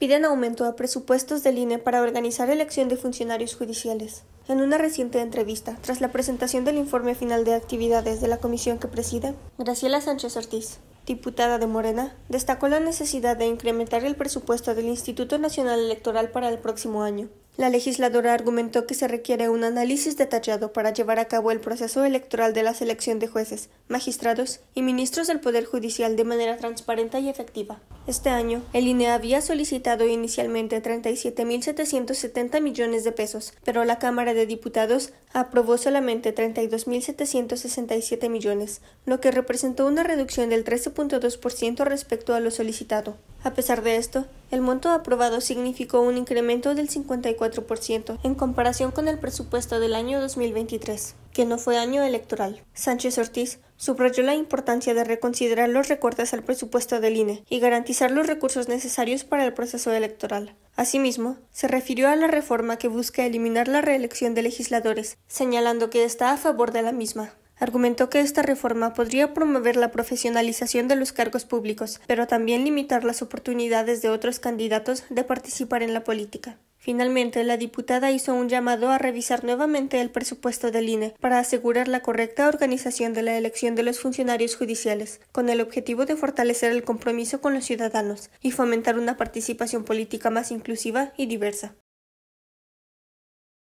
piden aumento a presupuestos del INE para organizar elección de funcionarios judiciales. En una reciente entrevista, tras la presentación del informe final de actividades de la comisión que preside, Graciela Sánchez Ortiz, diputada de Morena, destacó la necesidad de incrementar el presupuesto del Instituto Nacional Electoral para el próximo año, la legisladora argumentó que se requiere un análisis detallado para llevar a cabo el proceso electoral de la selección de jueces, magistrados y ministros del Poder Judicial de manera transparente y efectiva. Este año, el INE había solicitado inicialmente 37.770 millones de pesos, pero la Cámara de Diputados aprobó solamente 32.767 millones, lo que representó una reducción del 13.2% respecto a lo solicitado. A pesar de esto, el monto aprobado significó un incremento del 54% en comparación con el presupuesto del año 2023, que no fue año electoral. Sánchez Ortiz subrayó la importancia de reconsiderar los recortes al presupuesto del INE y garantizar los recursos necesarios para el proceso electoral. Asimismo, se refirió a la reforma que busca eliminar la reelección de legisladores, señalando que está a favor de la misma. Argumentó que esta reforma podría promover la profesionalización de los cargos públicos, pero también limitar las oportunidades de otros candidatos de participar en la política. Finalmente, la diputada hizo un llamado a revisar nuevamente el presupuesto del INE para asegurar la correcta organización de la elección de los funcionarios judiciales, con el objetivo de fortalecer el compromiso con los ciudadanos y fomentar una participación política más inclusiva y diversa.